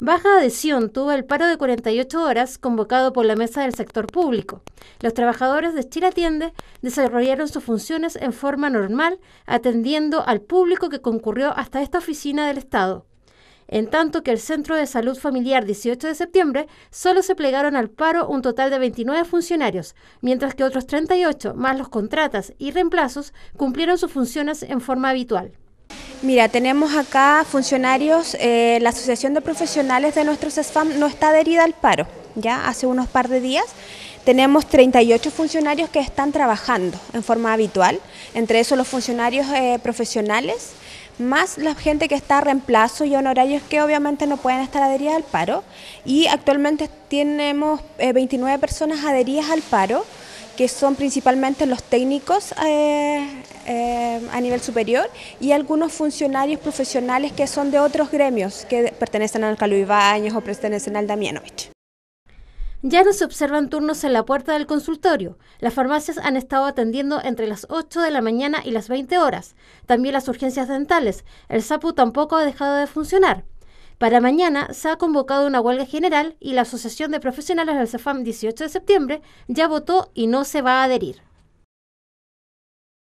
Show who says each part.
Speaker 1: Baja adhesión tuvo el paro de 48 horas convocado por la mesa del sector público. Los trabajadores de Chile Atiende desarrollaron sus funciones en forma normal, atendiendo al público que concurrió hasta esta oficina del Estado. En tanto que el Centro de Salud Familiar 18 de septiembre solo se plegaron al paro un total de 29 funcionarios, mientras que otros 38, más los contratas y reemplazos, cumplieron sus funciones en forma habitual.
Speaker 2: Mira, tenemos acá funcionarios, eh, la Asociación de Profesionales de nuestro SESFAM no está adherida al paro, ya hace unos par de días tenemos 38 funcionarios que están trabajando en forma habitual, entre esos los funcionarios eh, profesionales, más la gente que está a reemplazo y honorarios que obviamente no pueden estar adheridas al paro. Y actualmente tenemos 29 eh, personas adheridas al paro que son principalmente los técnicos eh, eh, a nivel superior y algunos funcionarios profesionales que son de otros gremios que pertenecen al Calú o pertenecen al Damianovich. Ya no se observan turnos
Speaker 1: en la puerta del consultorio. Las farmacias han estado atendiendo entre las 8 de la mañana y las 20 horas. También las urgencias dentales. El SAPU tampoco ha dejado de funcionar. Para mañana se ha convocado una huelga general y la Asociación de Profesionales del CEFAM 18 de septiembre ya votó y no se va a adherir.